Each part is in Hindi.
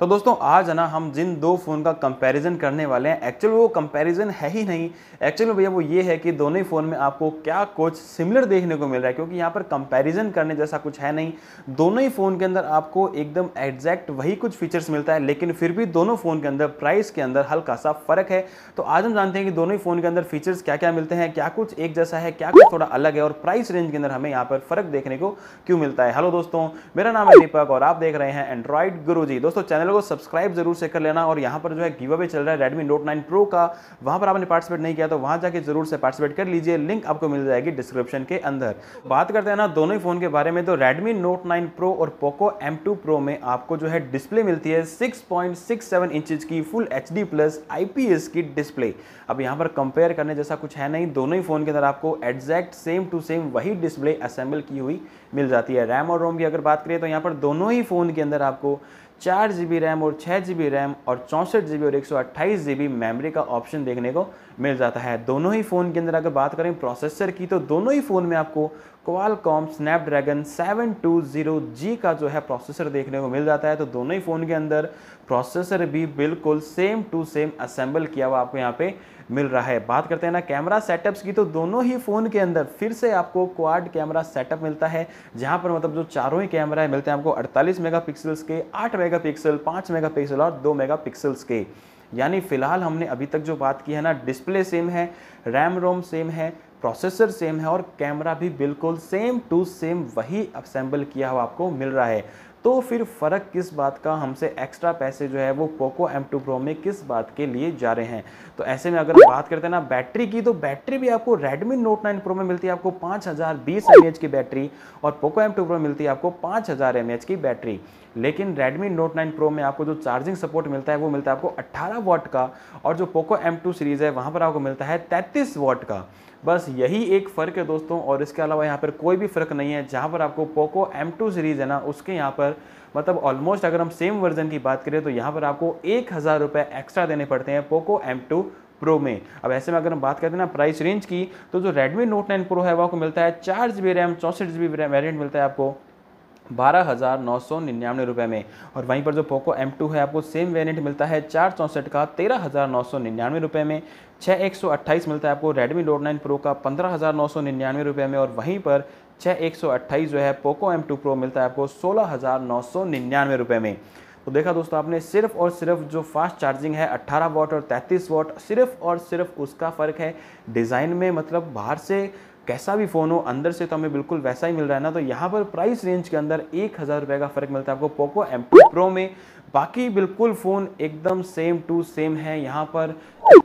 तो दोस्तों आज है ना हम जिन दो फ़ोन का कंपैरिजन करने वाले हैं एक्चुअल वो कंपैरिजन है ही नहीं एक्चुअल भैया वो ये है कि दोनों ही फ़ोन में आपको क्या कुछ सिमिलर देखने को मिल रहा है क्योंकि यहाँ पर कंपैरिजन करने जैसा कुछ है नहीं दोनों ही फ़ोन के अंदर आपको एकदम एग्जैक्ट वही कुछ फीचर्स मिलता है लेकिन फिर भी दोनों फ़ोन के अंदर प्राइस के अंदर हल्का सा फ़र्क है तो आज हम जानते हैं कि दोनों ही फ़ोन के अंदर फीचर्स क्या क्या मिलते हैं क्या कुछ एक जैसा है क्या कुछ थोड़ा अलग है और प्राइस रेंज के अंदर हमें यहाँ पर फ़र्क देखने को क्यों मिलता है हेलो दोस्तों मेरा नाम है दीपक और आप देख रहे हैं एंड्रॉयड गुरु दोस्तों चैनल चैनल को सब्सक्राइब जरूर से कर लेना और यहाँ पर जो है गिव अवे चल रहा है रेडमी नोट नाइन प्रो का वहाँ पर आपने पार्टिसिपेट नहीं किया तो वहाँ जाके जरूर से पार्टिसिपेट कर लीजिए लिंक आपको मिल जाएगी डिस्क्रिप्शन के अंदर बात करते हैं ना दोनों ही फ़ोन के बारे में तो रेडमी नोट नाइन प्रो और पोको एम टू में आपको जो है डिस्प्ले मिलती है सिक्स पॉइंट की फुल एच प्लस आई की डिस्प्ले अब यहाँ पर कंपेयर करने जैसा कुछ है नहीं दोनों ही फ़ोन के अंदर आपको एग्जैक्ट सेम टू सेम वही डिस्प्ले असेंबल की हुई मिल जाती है रैम और रोम की अगर बात करें तो यहाँ पर दोनों ही फ़ोन के अंदर आपको चार जी बी रैम और छः जी बी रैम और चौंसठ जी बी और एक सौ अट्ठाईस जी बी मेमरी का ऑप्शन देखने को मिल जाता है दोनों ही फ़ोन के अंदर अगर बात करें प्रोसेसर की तो दोनों ही फ़ोन में आपको क्वालकॉम स्नैपड्रैगन 720G का जो है प्रोसेसर देखने को मिल जाता है तो दोनों ही फ़ोन के अंदर प्रोसेसर भी बिल्कुल सेम टू सेम असेंबल किया हुआ आपको यहाँ पे मिल रहा है बात करते हैं ना कैमरा सेटअप्स की तो दोनों ही फ़ोन के अंदर फिर से आपको क्वाड कैमरा सेटअप मिलता है जहाँ पर मतलब जो चारों ही कैमरा है मिलते हैं आपको 48 मेगा के 8 मेगापिक्सल 5 मेगापिक्सल और 2 मेगा के यानी फ़िलहाल हमने अभी तक जो बात की है ना डिस्प्ले सेम है रैम रोम सेम है प्रोसेसर सेम है और कैमरा भी बिल्कुल सेम टू सेम वही असेंबल किया हुआ आपको मिल रहा है तो फिर फ़र्क किस बात का हमसे एक्स्ट्रा पैसे जो है वो पोको M2 Pro प्रो में किस बात के लिए जा रहे हैं तो ऐसे में अगर बात करते हैं ना बैटरी की तो बैटरी भी आपको Redmi Note 9 Pro में मिलती है आपको 5020 हज़ार बीस की बैटरी और पोको M2 Pro प्रो मिलती है आपको 5000 हज़ार की बैटरी लेकिन Redmi Note 9 Pro में आपको जो चार्जिंग सपोर्ट मिलता है वो मिलता है आपको अट्ठारह वॉट का और जो पोको एम सीरीज़ है वहाँ पर आपको मिलता है तैंतीस वॉट का बस यही एक फ़र्क है दोस्तों और इसके अलावा यहाँ पर कोई भी फ़र्क नहीं है जहाँ पर आपको पोको एम टू सीरीज़ है ना उसके यहाँ पर मतलब ऑलमोस्ट अगर हम सेम वर्जन की बात करें तो यहाँ पर आपको एक हज़ार रुपये एक्स्ट्रा देने पड़ते हैं पोको एम टू प्रो में अब ऐसे में अगर हम बात करते हैं ना प्राइस रेंज की तो जो रेडमी नोट 9 प्रो है वो आपको मिलता है चार जी बी रैम चौंसठ जी बी वेरियंट मिलता है आपको बारह हज़ार नौ सौ निन्यानवे रुपये में और वहीं पर जो पोको एम टू है आपको सेम वेरिएंट मिलता है चार चौंसठ का तेरह हज़ार नौ सौ निन्यानवे रुपये में छः एक सौ अट्ठाईस मिलता है आपको रेडमी नोट नाइन प्रो का पंद्रह हज़ार नौ सौ निन्यानवे रुपये में और वहीं पर छः एक सौ अट्ठाईस जो है पोको एम टू प्रो मिलता है आपको सोलह हज़ार नौ सौ निन्यानवे रुपये में तो देखा दोस्तों आपने सिर्फ और सिर्फ जो फास्ट चार्जिंग है 18 वॉट और 33 वॉट सिर्फ और सिर्फ उसका फ़र्क है डिज़ाइन में मतलब बाहर से कैसा भी फ़ोन हो अंदर से तो हमें बिल्कुल वैसा ही मिल रहा है ना तो यहाँ पर प्राइस रेंज के अंदर एक हज़ार रुपये का फ़र्क मिलता है आपको पोको एम प्रो में बाकी बिल्कुल फ़ोन एकदम सेम टू सेम है यहाँ पर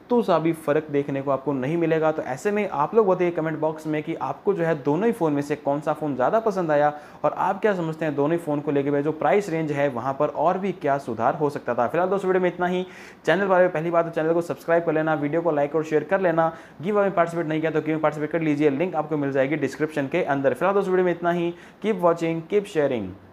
तो सा भी फ़र्क देखने को आपको नहीं मिलेगा तो ऐसे में आप लोग बताइए कमेंट बॉक्स में कि आपको जो है दोनों ही फ़ोन में से कौन सा फ़ोन ज़्यादा पसंद आया और आप क्या समझते हैं दोनों ही फ़ोन को लेकर जो प्राइस रेंज है वहां पर और भी क्या सुधार हो सकता था फिलहाल दोस्तों वीडियो में इतना ही चैनल बारे में पहली बात तो चैनल को सब्सक्राइब कर लेना वीडियो को लाइक और शेयर कर लेना गिव अवे पार्टिसिपेट नहीं किया तो गिव पार्टिसिपेट कर लीजिए लिंक आपको मिल जाएगी डिस्क्रिप्शन के अंदर फिलहाल दोस्तों वीडियो में इतना ही कीप वॉचिंग कीप शेयरिंग